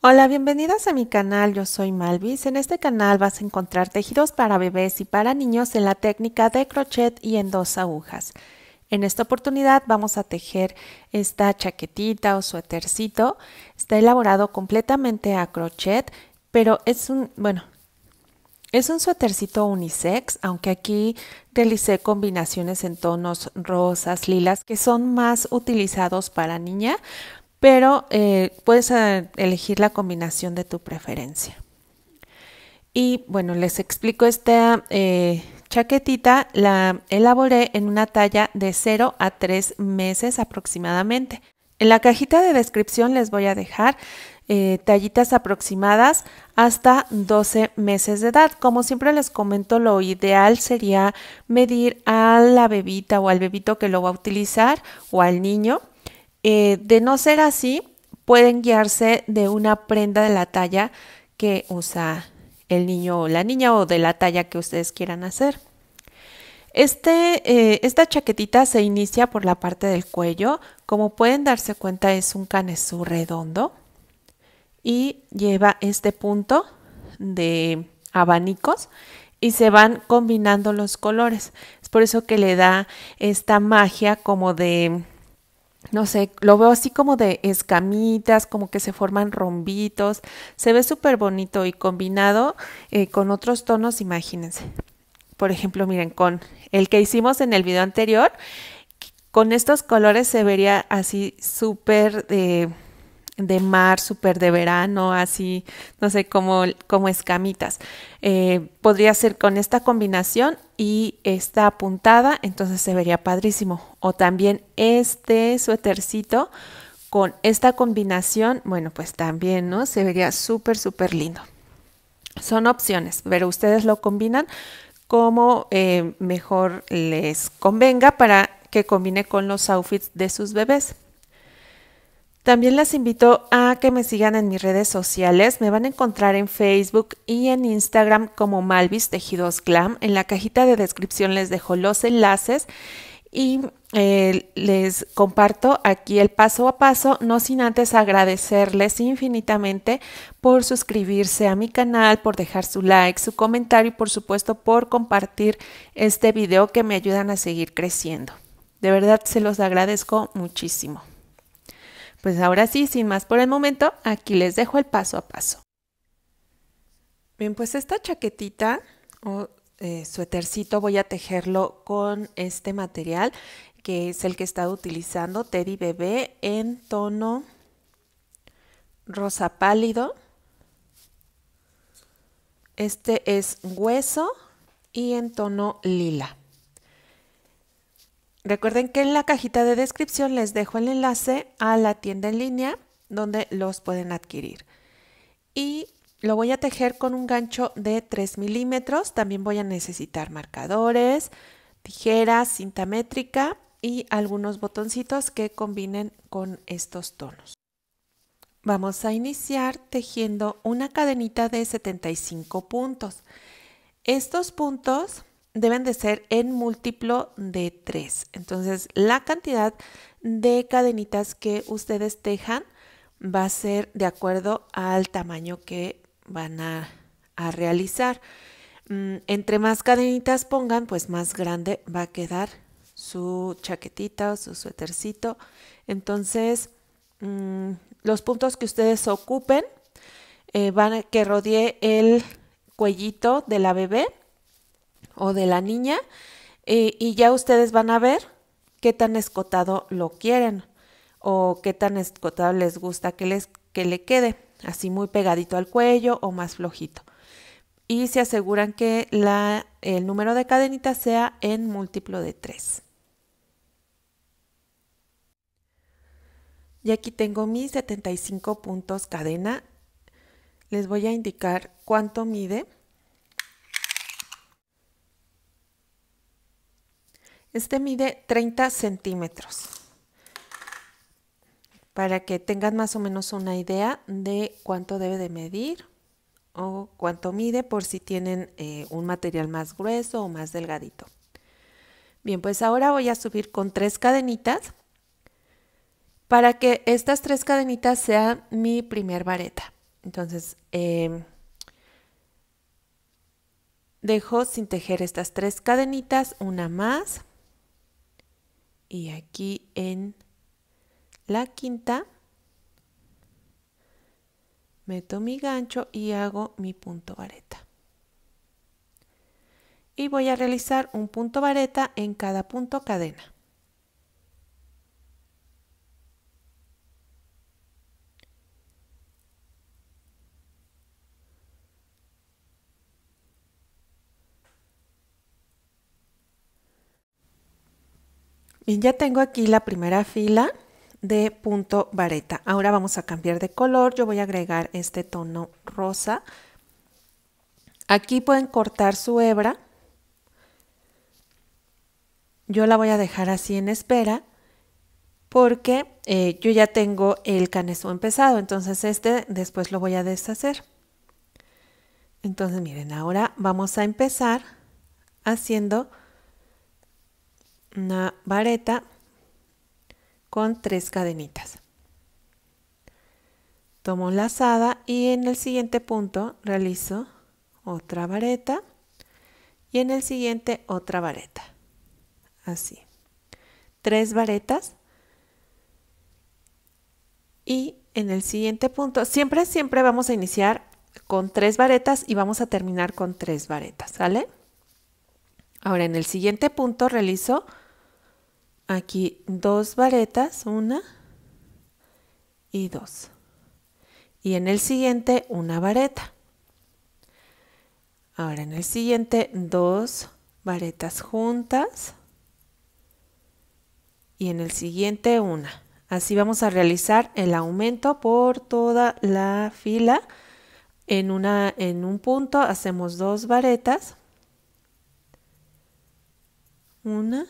Hola, bienvenidas a mi canal, yo soy Malvis. En este canal vas a encontrar tejidos para bebés y para niños en la técnica de crochet y en dos agujas. En esta oportunidad vamos a tejer esta chaquetita o suétercito. Está elaborado completamente a crochet, pero es un, bueno, es un suétercito unisex, aunque aquí realicé combinaciones en tonos rosas, lilas, que son más utilizados para niña, pero eh, puedes eh, elegir la combinación de tu preferencia. Y bueno, les explico esta eh, chaquetita, la elaboré en una talla de 0 a 3 meses aproximadamente. En la cajita de descripción les voy a dejar eh, tallitas aproximadas hasta 12 meses de edad. Como siempre les comento, lo ideal sería medir a la bebita o al bebito que lo va a utilizar o al niño. Eh, de no ser así, pueden guiarse de una prenda de la talla que usa el niño o la niña o de la talla que ustedes quieran hacer. Este, eh, esta chaquetita se inicia por la parte del cuello. Como pueden darse cuenta es un canesú redondo y lleva este punto de abanicos y se van combinando los colores. Es por eso que le da esta magia como de, no sé, lo veo así como de escamitas, como que se forman rombitos. Se ve súper bonito y combinado eh, con otros tonos, imagínense. Por ejemplo, miren, con el que hicimos en el video anterior, con estos colores se vería así súper... de eh, de mar, súper de verano, así, no sé, como, escamitas. Eh, podría ser con esta combinación y está apuntada, entonces se vería padrísimo. O también este suétercito con esta combinación, bueno, pues también, ¿no? Se vería súper, súper lindo. Son opciones, pero ustedes lo combinan como eh, mejor les convenga para que combine con los outfits de sus bebés. También las invito a que me sigan en mis redes sociales. Me van a encontrar en Facebook y en Instagram como Malvis Tejidos Glam. En la cajita de descripción les dejo los enlaces y eh, les comparto aquí el paso a paso, no sin antes agradecerles infinitamente por suscribirse a mi canal, por dejar su like, su comentario y por supuesto por compartir este video que me ayudan a seguir creciendo. De verdad se los agradezco muchísimo. Pues ahora sí, sin más por el momento, aquí les dejo el paso a paso. Bien, pues esta chaquetita o eh, suétercito voy a tejerlo con este material que es el que he estado utilizando, Teddy Bebé, en tono rosa pálido. Este es hueso y en tono lila. Recuerden que en la cajita de descripción les dejo el enlace a la tienda en línea donde los pueden adquirir. Y lo voy a tejer con un gancho de 3 milímetros. También voy a necesitar marcadores, tijeras, cinta métrica y algunos botoncitos que combinen con estos tonos. Vamos a iniciar tejiendo una cadenita de 75 puntos. Estos puntos deben de ser en múltiplo de 3. Entonces, la cantidad de cadenitas que ustedes tejan va a ser de acuerdo al tamaño que van a, realizar. Mm, entre más cadenitas pongan, pues más grande va a quedar su chaquetita o su suétercito. Entonces, mm, los puntos que ustedes ocupen eh, van a que rodee el cuellito de la bebé o de la niña eh, y ya ustedes van a ver qué tan escotado lo quieren o qué tan escotado les gusta que, les, que le quede, así muy pegadito al cuello o más flojito. Y se aseguran que la, el número de cadenitas sea en múltiplo de 3. Y aquí tengo mis 75 puntos cadena. Les voy a indicar cuánto mide. Este mide 30 centímetros. Para que tengan más o menos una idea de cuánto debe de medir o cuánto mide por si tienen eh, un material más grueso o más delgadito. Bien, pues ahora voy a subir con tres cadenitas para que estas tres cadenitas sean mi primer vareta. Entonces, em, dejo sin tejer estas tres cadenitas, una más, y aquí en la quinta meto mi gancho y hago mi punto vareta. Y voy a realizar un punto vareta en cada punto cadena. Y ya tengo aquí la primera fila de punto vareta. Ahora vamos a cambiar de color. Yo voy a agregar este tono rosa. Aquí pueden cortar su hebra. Yo la voy a dejar así en espera porque eh, yo ya tengo el caneso empezado, entonces este después lo voy a deshacer. Entonces miren, ahora vamos a empezar haciendo una vareta con tres cadenitas. Tomo lazada y en el siguiente punto realizo otra vareta y en el siguiente otra vareta. Así. Tres varetas y en el siguiente punto, siempre, siempre vamos a iniciar con tres varetas y vamos a terminar con tres varetas, ¿sale? Ahora en el siguiente punto realizo aquí dos varetas, una y dos. Y en el siguiente una vareta. Ahora en el siguiente dos varetas juntas y en el siguiente una. Así vamos a realizar el aumento por toda la fila. En, una, en un punto hacemos dos varetas. Una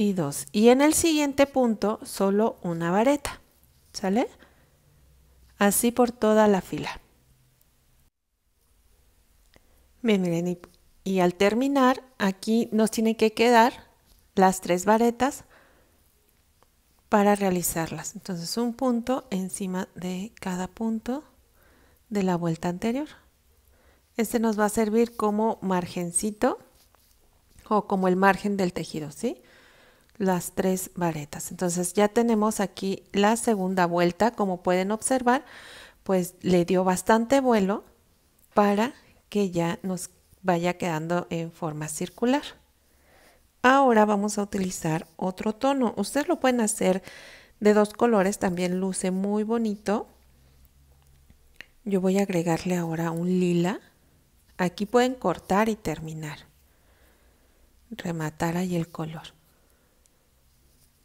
y Y en el siguiente punto solo una vareta, ¿sale? Así por toda la fila. y, al terminar aquí nos tienen que quedar las tres varetas para realizarlas. Entonces un punto encima de cada punto de la vuelta anterior. Este nos va a servir como margencito o como el margen del tejido, ¿sí? las tres varetas. Entonces ya tenemos aquí la segunda vuelta, como pueden observar, pues le dio bastante vuelo para que ya nos vaya quedando en forma circular. Ahora vamos a utilizar otro tono. Ustedes lo pueden hacer de dos colores, también luce muy bonito. Yo voy a agregarle ahora un lila. Aquí pueden cortar y terminar. Rematar ahí el color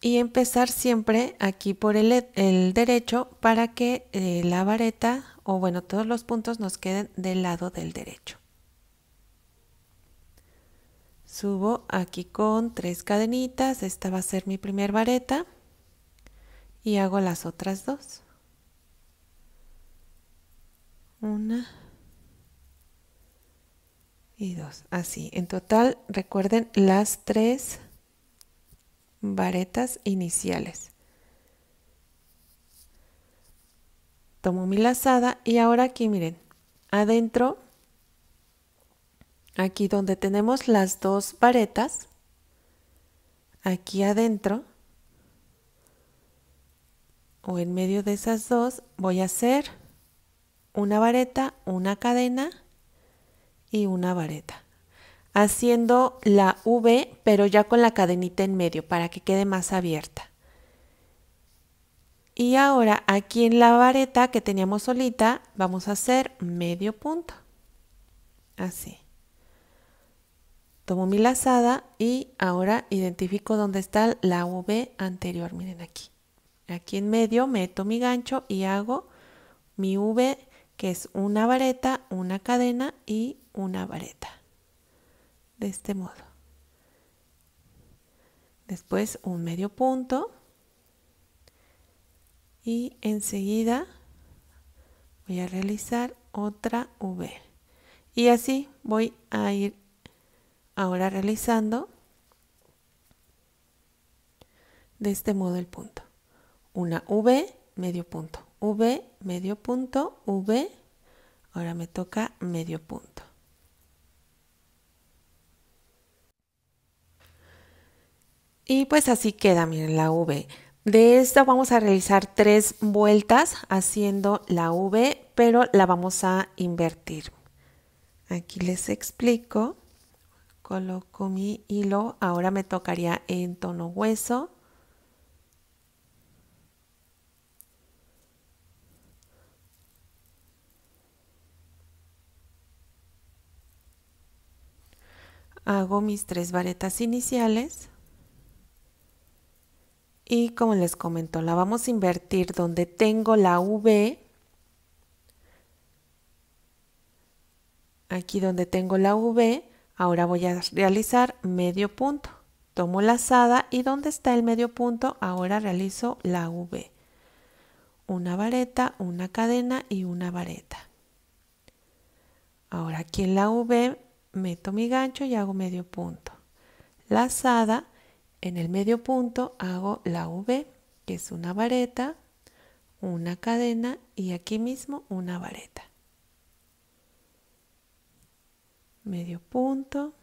y empezar siempre aquí por el, e-, derecho para que eh, la vareta o bueno todos los puntos nos queden del lado del derecho. Subo aquí con tres cadenitas, esta va a ser mi primer vareta y hago las otras dos. Una y dos, así. En total, recuerden las tres varetas iniciales. Tomo mi lazada y ahora aquí miren, adentro, aquí donde tenemos las dos varetas, aquí adentro, o en medio de esas dos, voy a hacer una vareta, una cadena y una vareta haciendo la V pero ya con la cadenita en medio para que quede más abierta. Y ahora aquí en la vareta que teníamos solita vamos a hacer medio punto. Así. Tomo mi lazada y ahora identifico dónde está la V anterior. Miren aquí. Aquí en medio meto mi gancho y hago mi V que es una vareta, una cadena y una vareta de este modo. Después un medio punto y enseguida voy a realizar otra V. Y así voy a ir ahora realizando de este modo el punto. Una V, medio punto, V, medio punto, V. Ahora me toca medio punto. Y pues así queda, miren, la V. De esto vamos a realizar tres vueltas haciendo la V, pero la vamos a invertir. Aquí les explico. Coloco mi hilo. Ahora me tocaría en tono hueso. Hago mis tres varetas iniciales. Y como les comentó la vamos a invertir donde tengo la V. Aquí donde tengo la V, ahora voy a realizar medio punto. Tomo lazada y donde está el medio punto, ahora realizo la V. Una vareta, una cadena y una vareta. Ahora aquí en la V meto mi gancho y hago medio punto. Lazada en el medio punto hago la V, que es una vareta, una cadena y aquí mismo una vareta. Medio punto.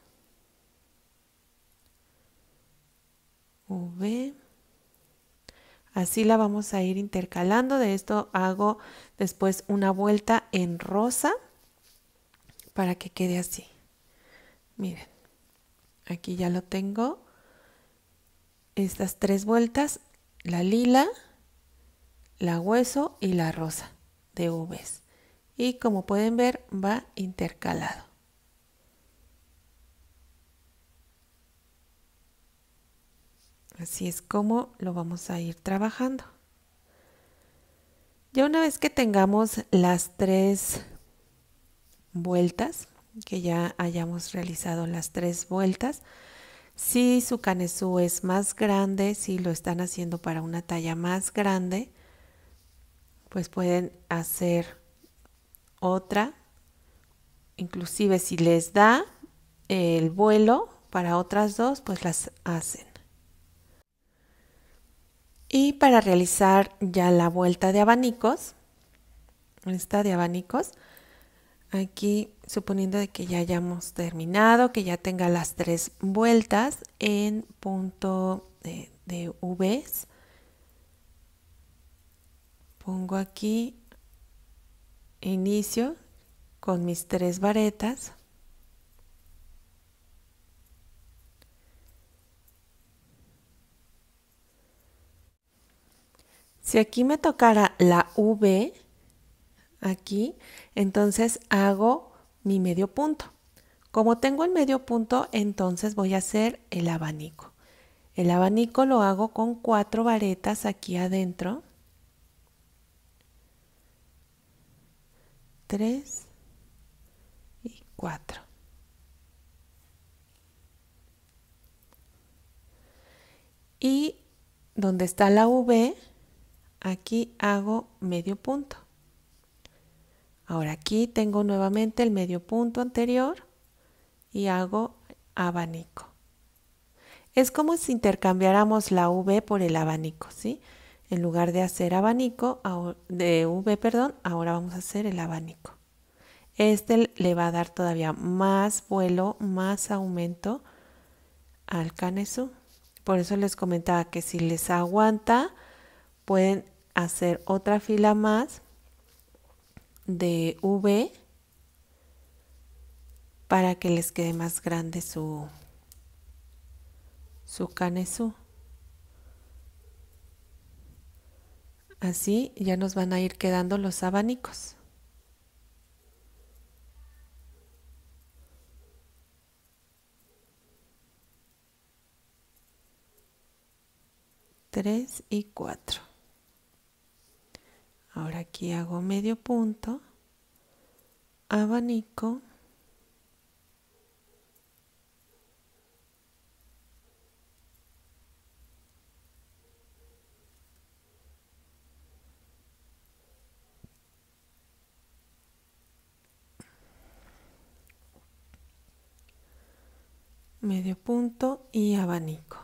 V. Así la vamos a ir intercalando. De esto hago después una vuelta en rosa para que quede así. Miren, aquí ya lo tengo estas tres vueltas, la lila, la hueso y la rosa de uves. Y como pueden ver, va intercalado. Así es como lo vamos a ir trabajando. Ya una vez que tengamos las tres vueltas, que ya hayamos realizado las tres vueltas, si su canesú es más grande, si lo están haciendo para una talla más grande, pues pueden hacer otra. Inclusive si les da el vuelo para otras dos, pues las hacen. Y para realizar ya la vuelta de abanicos, esta de abanicos, Aquí, suponiendo de que ya hayamos terminado, que ya tenga las tres vueltas en punto de, de pongo aquí inicio con mis tres varetas. Si aquí me tocara la V, aquí, entonces hago mi medio punto. Como tengo el medio punto, entonces voy a hacer el abanico. El abanico lo hago con cuatro varetas aquí adentro. Tres y cuatro. Y donde está la V, aquí hago medio punto. Ahora aquí tengo nuevamente el medio punto anterior y hago abanico. Es como si intercambiáramos la V por el abanico, ¿sí? En lugar de hacer abanico, de V, perdón, ahora vamos a hacer el abanico. Este le va a dar todavía más vuelo, más aumento al canesú. Por eso les comentaba que si les aguanta, pueden hacer otra fila más de V para que les quede más grande su, su canesú. Así ya nos van a ir quedando los abanicos. Tres y cuatro. Ahora aquí hago medio punto, abanico, medio punto y abanico.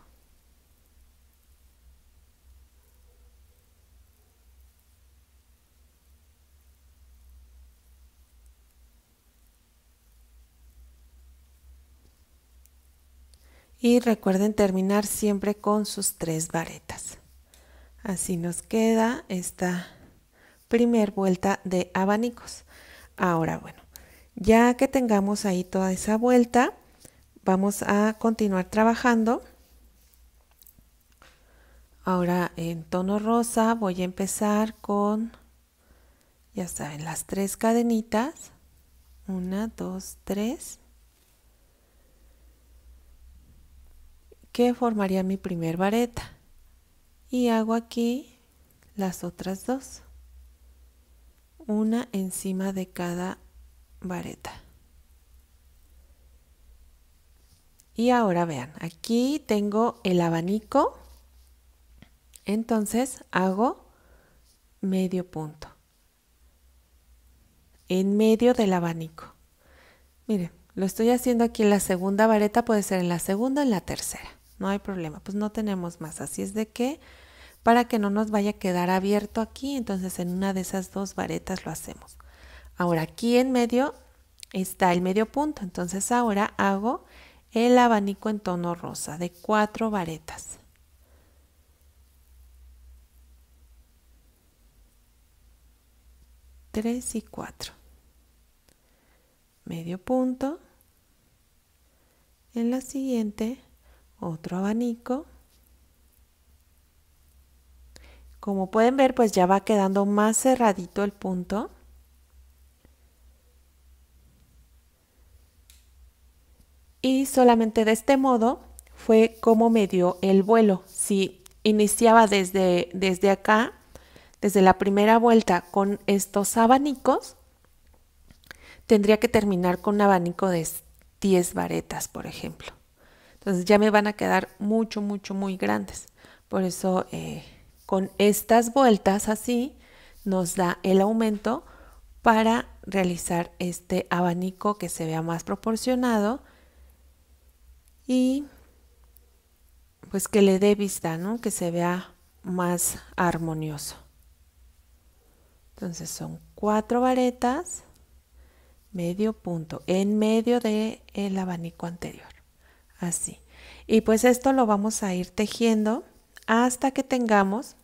Y recuerden terminar siempre con sus tres varetas. Así nos queda esta primer vuelta de abanicos. Ahora bueno, ya que tengamos ahí toda esa vuelta, vamos a continuar trabajando. Ahora en tono rosa voy a empezar con, ya saben, las tres cadenitas. Una, dos, tres. que formaría mi primer vareta y hago aquí las otras dos una encima de cada vareta y ahora vean aquí tengo el abanico entonces hago medio punto en medio del abanico miren lo estoy haciendo aquí en la segunda vareta puede ser en la segunda en la tercera no hay problema, pues no tenemos más, así es de que para que no nos vaya a quedar abierto aquí, entonces en una de esas dos varetas lo hacemos. Ahora aquí en medio está el medio punto, entonces ahora hago el abanico en tono rosa de cuatro varetas. Tres y cuatro. Medio punto. En la siguiente otro abanico. Como pueden ver, pues ya va quedando más cerradito el punto. Y solamente de este modo fue como me dio el vuelo. Si iniciaba desde, desde acá, desde la primera vuelta con estos abanicos, tendría que terminar con un abanico de 10 varetas, por ejemplo. Entonces ya me van a quedar mucho, mucho, muy grandes. Por eso eh, con estas vueltas así nos da el aumento para realizar este abanico que se vea más proporcionado y pues que le dé vista, Que se vea más armonioso. Entonces son cuatro varetas, medio punto, en medio del abanico anterior así. Y pues esto lo vamos a ir tejiendo hasta que tengamos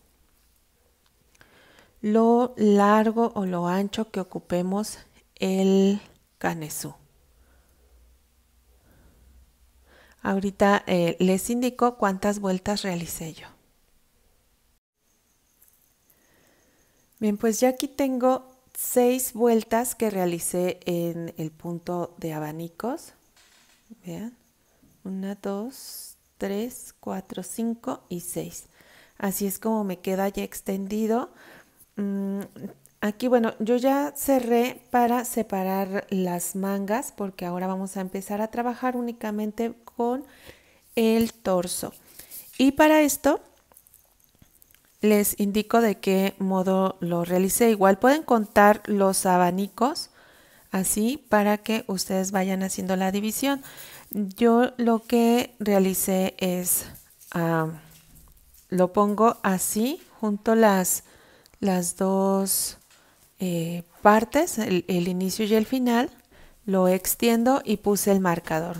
lo largo o lo ancho que ocupemos el canesú. Ahorita eh, les indico cuántas vueltas realicé yo. Bien, pues ya aquí tengo seis vueltas que realicé en el punto de abanicos. Vean. 1, 2, 3, 4, 5 y 6. Así es como me queda ya extendido. Mm, aquí, bueno, yo ya cerré para separar las mangas porque ahora vamos a empezar a trabajar únicamente con el torso. Y para esto les indico de qué modo lo realicé. Igual pueden contar los abanicos así para que ustedes vayan haciendo la división yo lo que realicé es ah, lo pongo así junto las dos eh, partes el, inicio y el final lo extiendo y puse el marcador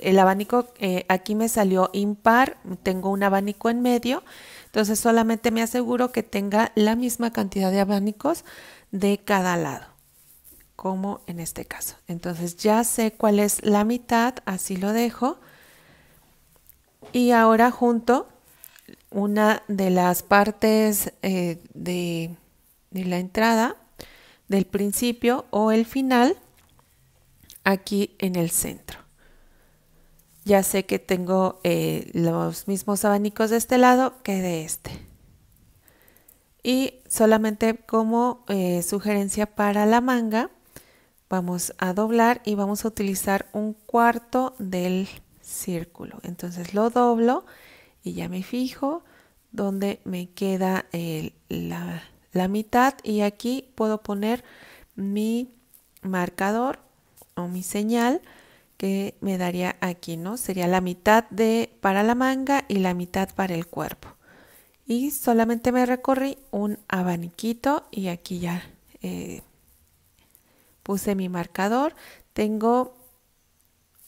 el abanico eh, aquí me salió impar tengo un abanico en medio entonces solamente me aseguro que tenga la misma cantidad de abanicos de cada lado como en este caso. Entonces ya sé cuál es la mitad, así lo dejo. Y ahora junto una de las partes eh, de, la entrada, del principio o el final, aquí en el centro. Ya sé que tengo eh, los mismos abanicos de este lado que de este. Y solamente como eh, sugerencia para la manga, Vamos a doblar y vamos a utilizar un cuarto del círculo. Entonces lo doblo y ya me fijo donde me queda eh, la, mitad y aquí puedo poner mi marcador o mi señal que me daría aquí, ¿no? Sería la mitad de para la manga y la mitad para el cuerpo. Y solamente me recorrí un abaniquito y aquí ya eh, Puse mi marcador, tengo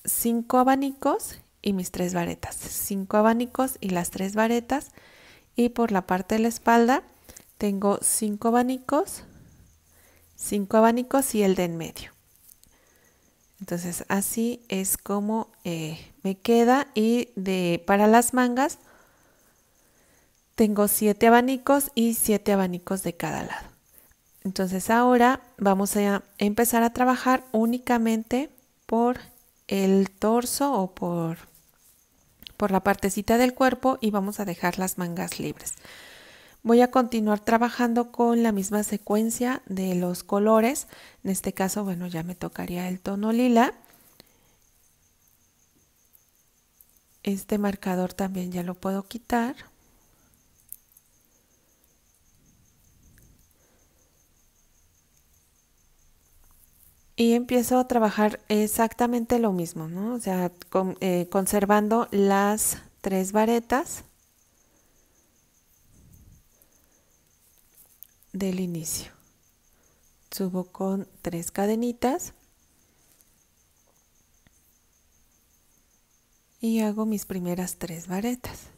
cinco abanicos y mis tres varetas. Cinco abanicos y las tres varetas. Y por la parte de la espalda tengo cinco abanicos, cinco abanicos y el de en medio. Entonces así es como eh, me queda y de, para las mangas tengo siete abanicos y siete abanicos de cada lado. Entonces ahora vamos a empezar a trabajar únicamente por el torso o por, por la partecita del cuerpo y vamos a dejar las mangas libres. Voy a continuar trabajando con la misma secuencia de los colores. En este caso, bueno, ya me tocaría el tono lila. Este marcador también ya lo puedo quitar. Y empiezo a trabajar exactamente lo mismo, O sea, eh, conservando las tres varetas del inicio. Subo con tres cadenitas y hago mis primeras tres varetas.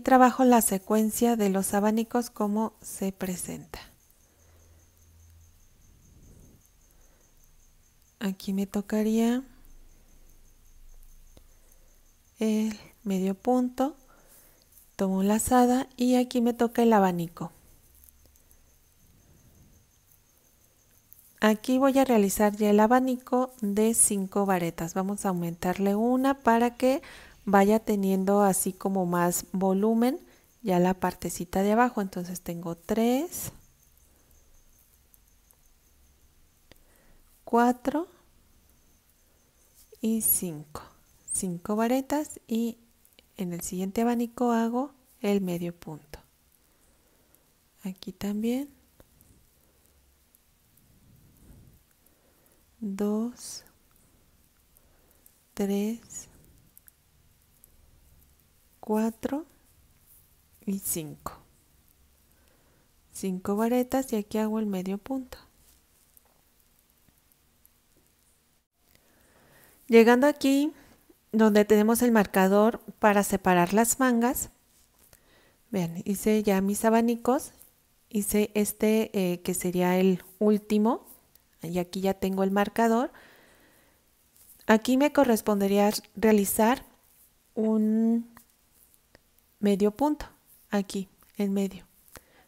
trabajo la secuencia de los abanicos como se presenta. Aquí me tocaría el medio punto, tomo lazada y aquí me toca el abanico. Aquí voy a realizar ya el abanico de 5 varetas. Vamos a aumentarle una para que vaya teniendo así como más volumen ya la partecita de abajo. Entonces tengo 3, 4 y 5. 5 varetas y en el siguiente abanico hago el medio punto. Aquí también. 2, 3, 4 y 5. 5 varetas y aquí hago el medio punto. Llegando aquí donde tenemos el marcador para separar las mangas, vean, hice ya mis abanicos, hice este eh, que sería el último, y aquí ya tengo el marcador. Aquí me correspondería realizar un medio punto, aquí, en medio.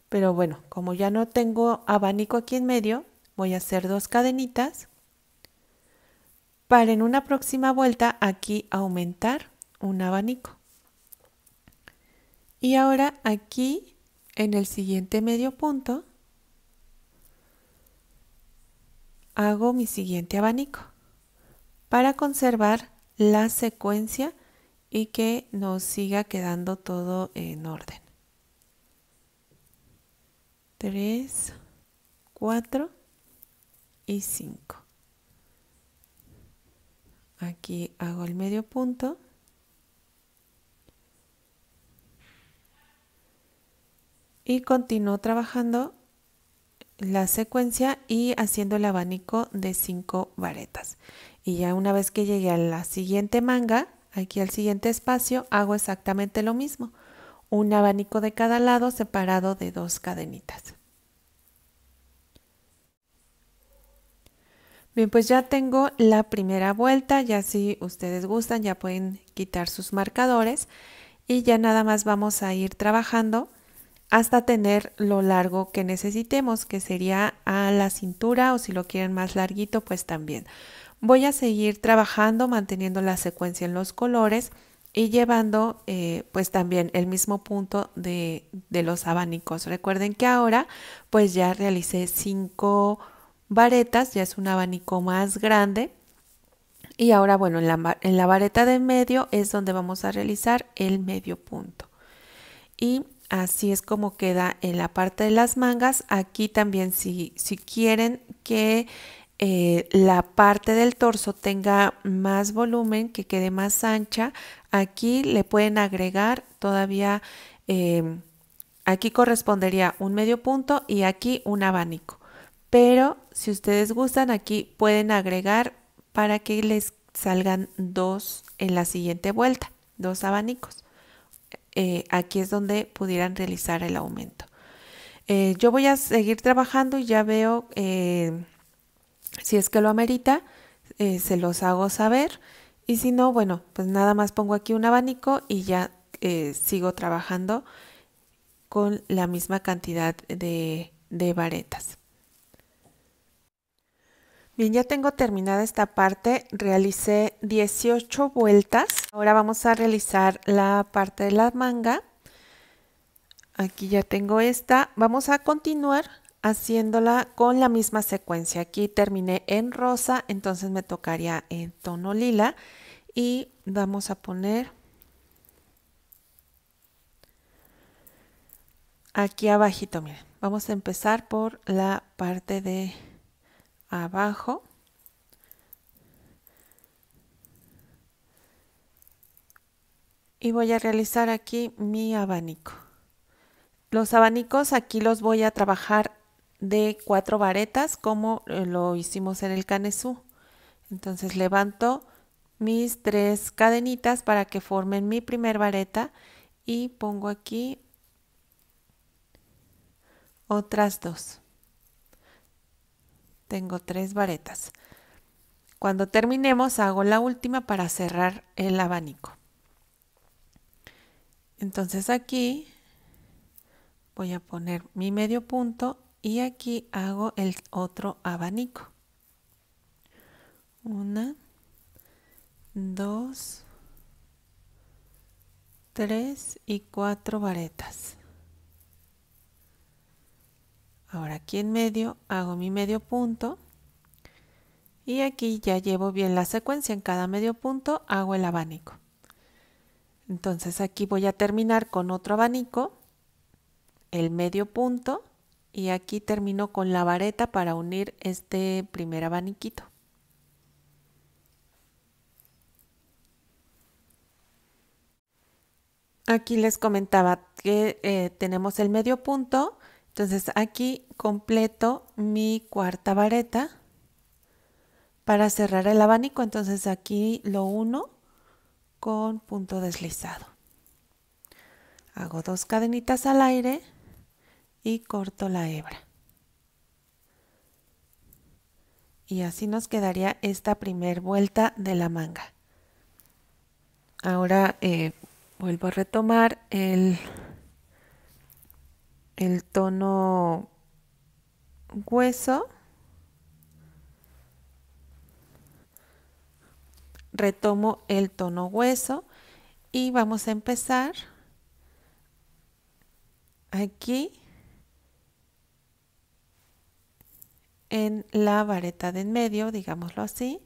Pero bueno, como ya no tengo abanico aquí en medio, voy a hacer dos cadenitas para en una próxima vuelta aquí aumentar un abanico. Y ahora aquí en el siguiente medio punto hago mi siguiente abanico para conservar la secuencia y que nos siga quedando todo en orden. 3, 4 y 5. Aquí hago el medio punto. Y continúo trabajando la secuencia y haciendo el abanico de 5 varetas. Y ya una vez que llegué a la siguiente manga, aquí al siguiente espacio hago exactamente lo mismo. Un abanico de cada lado separado de dos cadenitas. Bien, pues ya tengo la primera vuelta, ya si ustedes gustan ya pueden quitar sus marcadores y ya nada más vamos a ir trabajando hasta tener lo largo que necesitemos, que sería a la cintura o si lo quieren más larguito, pues también voy a seguir trabajando manteniendo la secuencia en los colores y llevando eh, pues también el mismo punto de, los abanicos. Recuerden que ahora pues ya realicé cinco varetas, ya es un abanico más grande. Y ahora bueno, en la, en la vareta de medio es donde vamos a realizar el medio punto. Y así es como queda en la parte de las mangas. Aquí también si quieren que eh, la parte del torso tenga más volumen, que quede más ancha. Aquí le pueden agregar todavía, em, aquí correspondería un medio punto y aquí un abanico. Pero si ustedes gustan, aquí pueden agregar para que les salgan dos en la siguiente vuelta, dos abanicos. Eh, aquí es donde pudieran realizar el aumento. Eh, yo voy a seguir trabajando y ya veo si es que lo amerita, eh, se los hago saber. Y si no, bueno, pues nada más pongo aquí un abanico y ya eh, sigo trabajando con la misma cantidad de, de varetas. Bien, ya tengo terminada esta parte, realicé 18 vueltas. Ahora vamos a realizar la parte de la manga. Aquí ya tengo esta. Vamos a continuar haciéndola con la misma secuencia. Aquí terminé en rosa, entonces me tocaría en tono lila y vamos a poner aquí abajito, miren. Vamos a empezar por la parte de abajo. Y voy a realizar aquí mi abanico. Los abanicos aquí los voy a trabajar de cuatro varetas como eh, lo hicimos en el canesú. Entonces levanto mis tres cadenitas para que formen mi primer vareta y pongo aquí otras dos. Tengo tres varetas. Cuando terminemos hago la última para cerrar el abanico. Entonces aquí voy a poner mi medio punto y aquí hago el otro abanico. Una, dos, tres y cuatro varetas. Ahora aquí en medio hago mi medio punto y aquí ya llevo bien la secuencia. En cada medio punto hago el abanico. Entonces aquí voy a terminar con otro abanico, el medio punto y aquí termino con la vareta para unir este primer abaniquito. Aquí les comentaba que eh, tenemos el medio punto, entonces aquí completo mi cuarta vareta para cerrar el abanico, entonces aquí lo uno con punto deslizado. Hago dos cadenitas al aire y corto la hebra. Y así nos quedaría esta primer vuelta de la manga. Ahora eh, vuelvo a retomar el tono hueso. Retomo el tono hueso y vamos a empezar aquí en la vareta de en medio, digámoslo así,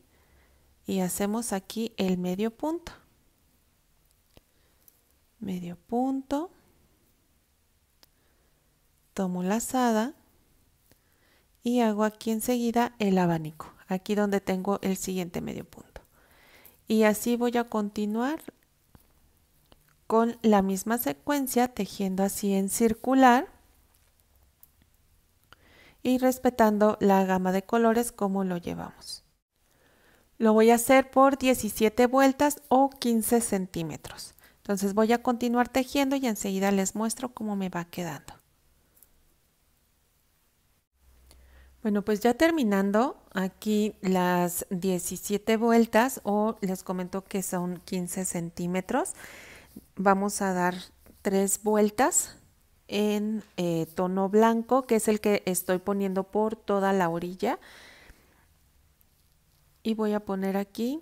y hacemos aquí el medio punto. Medio punto. Tomo la lazada y hago aquí enseguida el abanico, aquí donde tengo el siguiente medio punto. Y así voy a continuar con la misma secuencia tejiendo así en circular y respetando la gama de colores como lo llevamos. Lo voy a hacer por 17 vueltas o 15 centímetros. Entonces voy a continuar tejiendo y enseguida les muestro cómo me va quedando. Bueno, pues ya terminando aquí las 17 vueltas o les comento que son 15 centímetros. Vamos a dar tres vueltas en eh, tono blanco, que es el que estoy poniendo por toda la orilla. Y voy a poner aquí.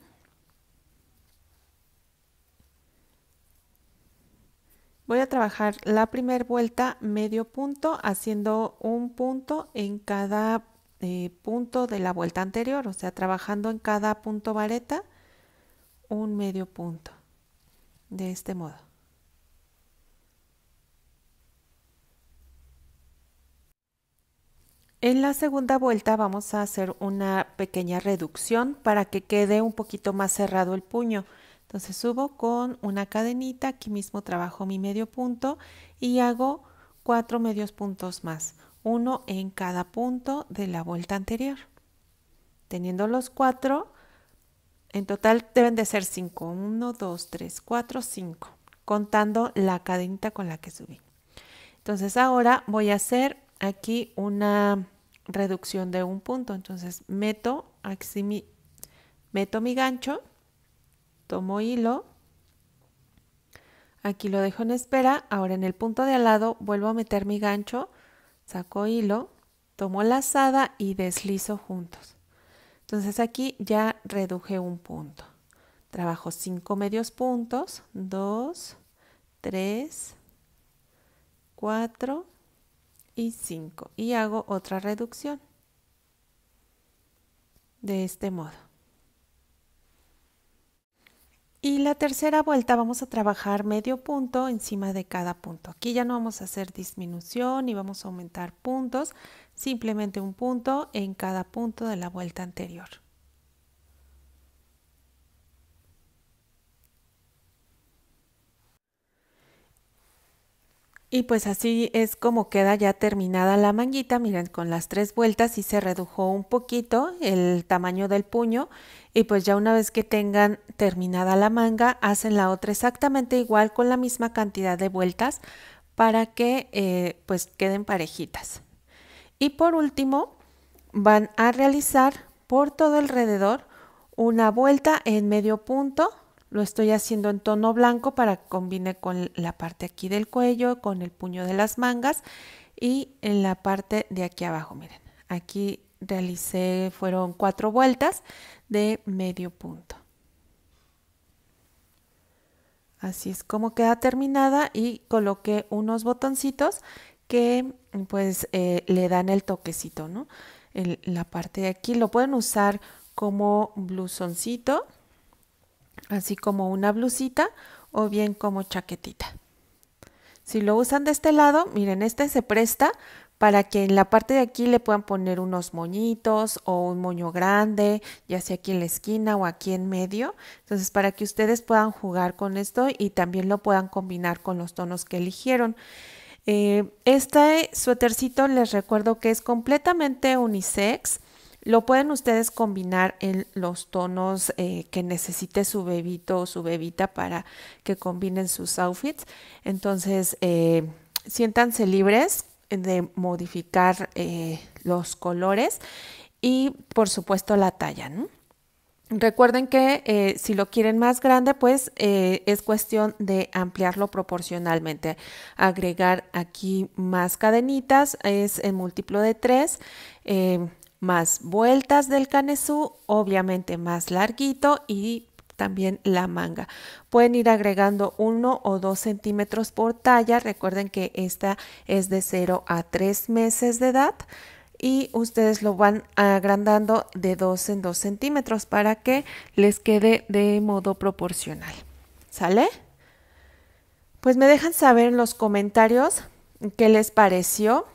Voy a trabajar la primera vuelta medio punto, haciendo un punto en cada eh, punto de la vuelta anterior, o sea, trabajando en cada punto vareta un medio punto, de este modo. En la segunda vuelta vamos a hacer una pequeña reducción para que quede un poquito más cerrado el puño. Entonces subo con una cadenita, aquí mismo trabajo mi medio punto y hago cuatro medios puntos más, uno en cada punto de la vuelta anterior. Teniendo los cuatro, en total deben de ser cinco, uno, dos, tres, cuatro, cinco, contando la cadenita con la que subí. Entonces ahora voy a hacer aquí una reducción de un punto. Entonces meto, aquí mi, meto mi gancho, tomo hilo, aquí lo dejo en espera, ahora en el punto de al lado vuelvo a meter mi gancho, saco hilo, tomo lazada y deslizo juntos. Entonces aquí ya reduje un punto. Trabajo cinco medios puntos, dos tres cuatro y 5 y hago otra reducción de este modo. Y la tercera vuelta vamos a trabajar medio punto encima de cada punto. Aquí ya no vamos a hacer disminución y vamos a aumentar puntos, simplemente un punto en cada punto de la vuelta anterior. Y pues así es como queda ya terminada la manguita, miren con las tres vueltas y se redujo un poquito el tamaño del puño y pues ya una vez que tengan terminada la manga hacen la otra exactamente igual con la misma cantidad de vueltas para que eh, pues queden parejitas. Y por último van a realizar por todo alrededor una vuelta en medio punto lo estoy haciendo en tono blanco para que combine con la parte aquí del cuello, con el puño de las mangas y en la parte de aquí abajo. Miren, aquí realicé, fueron cuatro vueltas de medio punto. Así es como queda terminada y coloqué unos botoncitos que pues eh, le dan el toquecito, ¿no? la parte de aquí lo pueden usar como blusoncito así como una blusita o bien como chaquetita. Si lo usan de este lado, miren, este se presta para que en la parte de aquí le puedan poner unos moñitos o un moño grande, ya sea aquí en la esquina o aquí en medio. Entonces, para que ustedes puedan jugar con esto y también lo puedan combinar con los tonos que eligieron. Eh, este suétercito les recuerdo que es completamente unisex, lo pueden ustedes combinar en los tonos eh, que necesite su bebito o su bebita para que combinen sus outfits. Entonces, eh, siéntanse libres de modificar eh, los colores y, por supuesto, la talla. Recuerden que si lo quieren más grande, pues es cuestión de ampliarlo proporcionalmente. Agregar aquí más cadenitas, es el múltiplo de 3 más vueltas del canesú, obviamente más larguito y también la manga. Pueden ir agregando uno o dos centímetros por talla. Recuerden que esta es de 0 a 3 meses de edad y ustedes lo van agrandando de 2 en 2 centímetros para que les quede de modo proporcional. ¿Sale? Pues me dejan saber en los comentarios qué les pareció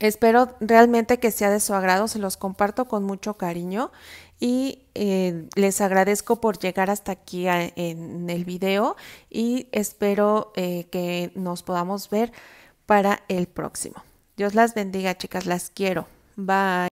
Espero realmente que sea de su agrado, se los comparto con mucho cariño y eh, les agradezco por llegar hasta aquí en el video y espero eh, que nos podamos ver para el próximo. Dios las bendiga chicas, las quiero. Bye.